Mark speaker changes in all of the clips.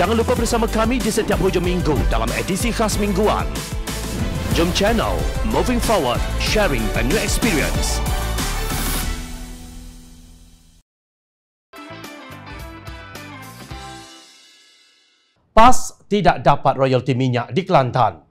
Speaker 1: Jangan lupa bersama kami di setiap hujung minggu dalam edisi khas mingguan. Jom channel Moving Forward, sharing a new experience. PAS tidak dapat royalti minyak di Kelantan.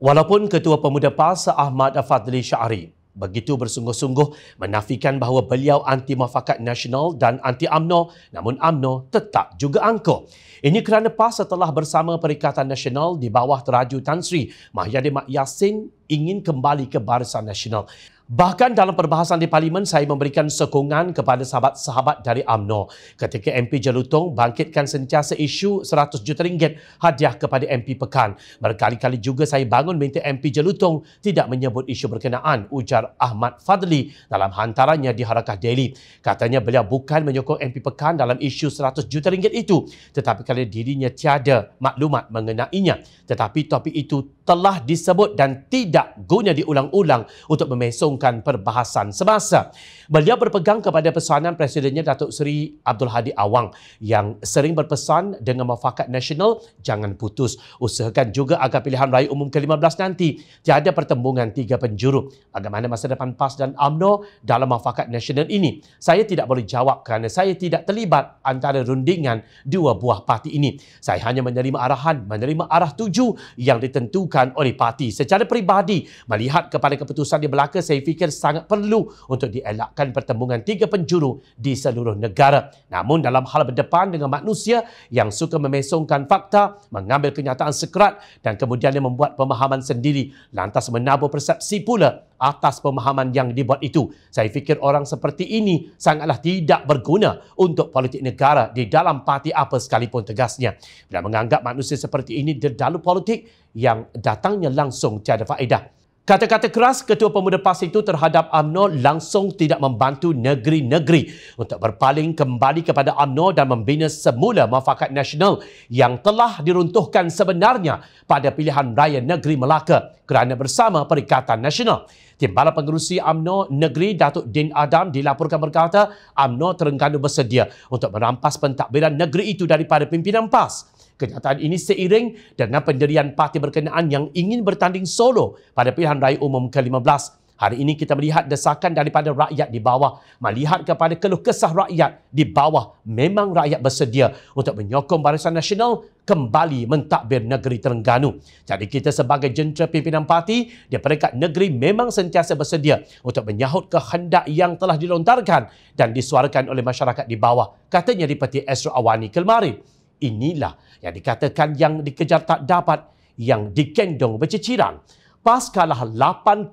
Speaker 1: Walaupun Ketua Pemuda PAS Ahmad Fadli Syahri begitu bersungguh-sungguh menafikan bahawa beliau anti mafakat nasional dan anti AMNO namun AMNO tetap juga angko. Ini kerana PAS setelah bersama Perikatan Nasional di bawah teraju Tan Sri Mahyadi Mak Yassin ingin kembali ke Barisan Nasional. Bahkan dalam perbahasan di Parlimen, saya memberikan sokongan kepada sahabat-sahabat dari AMNO. Ketika MP Jelutong bangkitkan sentiasa isu 100 juta ringgit hadiah kepada MP Pekan. Berkali-kali juga saya bangun minta MP Jelutong tidak menyebut isu berkenaan, ujar Ahmad Fadli dalam hantarannya di Harakah Daily Katanya beliau bukan menyokong MP Pekan dalam isu 100 juta ringgit itu. Tetapi kali dirinya tiada maklumat mengenainya. Tetapi topik itu telah disebut dan tidak guna diulang-ulang untuk memesongkan perbahasan semasa. Beliau berpegang kepada pesanan Presidennya Datuk Seri Abdul Hadi Awang yang sering berpesan dengan mafakat nasional, jangan putus. Usahakan juga agar pilihan raya umum ke-15 nanti tiada pertembungan tiga penjuru. Bagaimana masa depan PAS dan AMNO dalam mafakat nasional ini? Saya tidak boleh jawab kerana saya tidak terlibat antara rundingan dua buah parti ini. Saya hanya menerima arahan, menerima arah tuju yang ditentukan dilakukan oleh parti secara peribadi melihat kepada keputusan di belaka saya fikir sangat perlu untuk dielakkan pertemuan tiga penjuru di seluruh negara namun dalam hal berdepan dengan manusia yang suka memesongkan fakta mengambil kenyataan sekerat dan kemudiannya membuat pemahaman sendiri lantas menabur persepsi pula atas pemahaman yang dibuat itu. Saya fikir orang seperti ini sangatlah tidak berguna untuk politik negara di dalam parti apa sekalipun tegasnya. Dan menganggap manusia seperti ini dedalu politik yang datangnya langsung tiada faedah. Kata-kata keras Ketua Pemuda PAS itu terhadap UMNO langsung tidak membantu negeri-negeri untuk berpaling kembali kepada UMNO dan membina semula mafakat nasional yang telah diruntuhkan sebenarnya pada pilihan raya negeri Melaka kerana bersama Perikatan Nasional. Timbalan Pengerusi AMNO Negeri Datuk Din Adam dilaporkan berkata AMNO Terengganu bersedia untuk merampas pentadbiran negeri itu daripada pimpinan PAS. Kenyataan ini seiring dengan pendirian parti berkenaan yang ingin bertanding solo pada pilihan raya umum ke-15 Hari ini kita melihat desakan daripada rakyat di bawah, melihat kepada keluh kesah rakyat di bawah, memang rakyat bersedia untuk menyokong Barisan Nasional kembali mentadbir negeri Terengganu. Jadi kita sebagai jentera pimpinan parti di peringkat negeri memang sentiasa bersedia untuk menyahut kehendak yang telah dilontarkan dan disuarakan oleh masyarakat di bawah, katanya di peti Esra Awani kemarin. Inilah yang dikatakan yang dikejar tak dapat, yang dikendong berciciran lepas kalah 8-0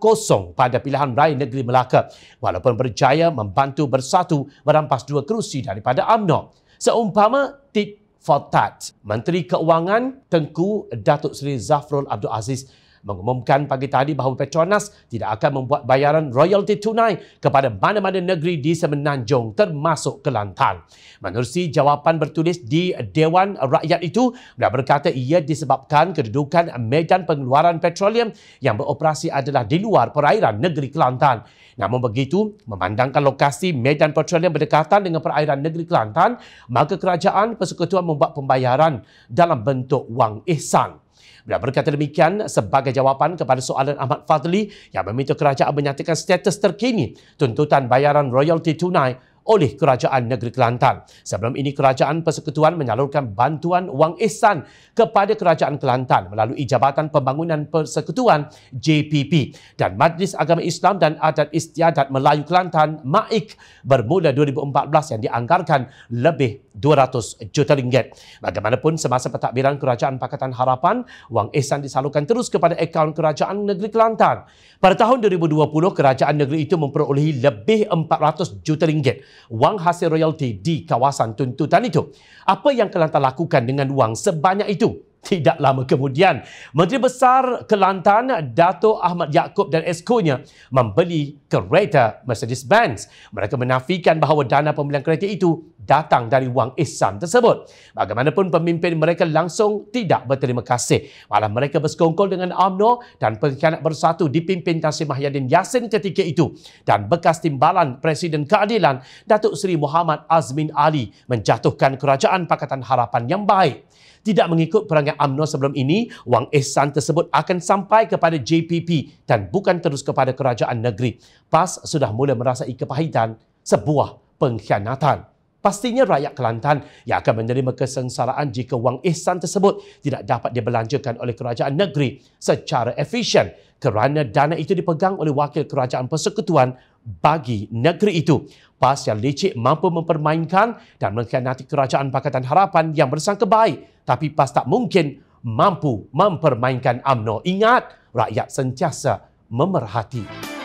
Speaker 1: pada pilihan raya negeri Melaka walaupun berjaya membantu bersatu merampas dua kerusi daripada UMNO. Seumpama Tip Fortat, Menteri Keuangan Tengku Datuk Seri Zafrul Abdul Aziz mengumumkan pagi tadi bahawa Petronas tidak akan membuat bayaran royalty tunai kepada mana-mana negeri di semenanjung termasuk Kelantan. Menerusi jawapan bertulis di Dewan Rakyat itu, beliau berkata ia disebabkan kedudukan medan pengeluaran petroleum yang beroperasi adalah di luar perairan negeri Kelantan. Namun begitu, memandangkan lokasi medan petroleum berdekatan dengan perairan negeri Kelantan, maka kerajaan persekutuan membuat pembayaran dalam bentuk wang ihsan. Beliau berkata demikian sebagai jawapan kepada soalan Ahmad Fadli yang meminta kerajaan menyatakan status terkini tuntutan bayaran royalti tunai oleh Kerajaan Negeri Kelantan. Sebelum ini, Kerajaan Persekutuan menyalurkan bantuan wang ihsan kepada Kerajaan Kelantan melalui Jabatan Pembangunan Persekutuan JPP dan Majlis Agama Islam dan Adat Istiadat Melayu Kelantan MAIK bermula 2014 yang dianggarkan lebih 200 juta ringgit. Bagaimanapun, semasa pentadbiran Kerajaan Pakatan Harapan, wang ihsan disalurkan terus kepada akaun Kerajaan Negeri Kelantan. Pada tahun 2020, Kerajaan Negeri itu memperolehi lebih 400 juta ringgit wang hasil royalti di kawasan tuntutan itu. Apa yang Kelantan lakukan dengan wang sebanyak itu? Tidak lama kemudian, Menteri Besar Kelantan Dato Ahmad Yaakob dan eskonya membeli kereta Mercedes-Benz. Mereka menafikan bahawa dana pembelian kereta itu datang dari wang ihsan tersebut. Bagaimanapun pemimpin mereka langsung tidak berterima kasih. Malah mereka bersekongkol dengan UMNO dan Pengkhianat Bersatu dipimpin Tansi Mahyadin Yassin ketika itu dan bekas timbalan Presiden Keadilan Datuk Seri Muhammad Azmin Ali menjatuhkan kerajaan Pakatan Harapan yang baik tidak mengikut perangai UMNO sebelum ini, wang ihsan tersebut akan sampai kepada JPP dan bukan terus kepada kerajaan negeri. PAS sudah mula merasai kepahitan sebuah pengkhianatan pastinya rakyat Kelantan yang akan menerima kesengsaraan jika wang ihsan tersebut tidak dapat dibelanjakan oleh kerajaan negeri secara efisien kerana dana itu dipegang oleh wakil kerajaan persekutuan bagi negeri itu. PAS yang licik mampu mempermainkan dan mengkhianati kerajaan Pakatan Harapan yang bersangka baik tapi PAS tak mungkin mampu mempermainkan UMNO. Ingat, rakyat sentiasa memerhati.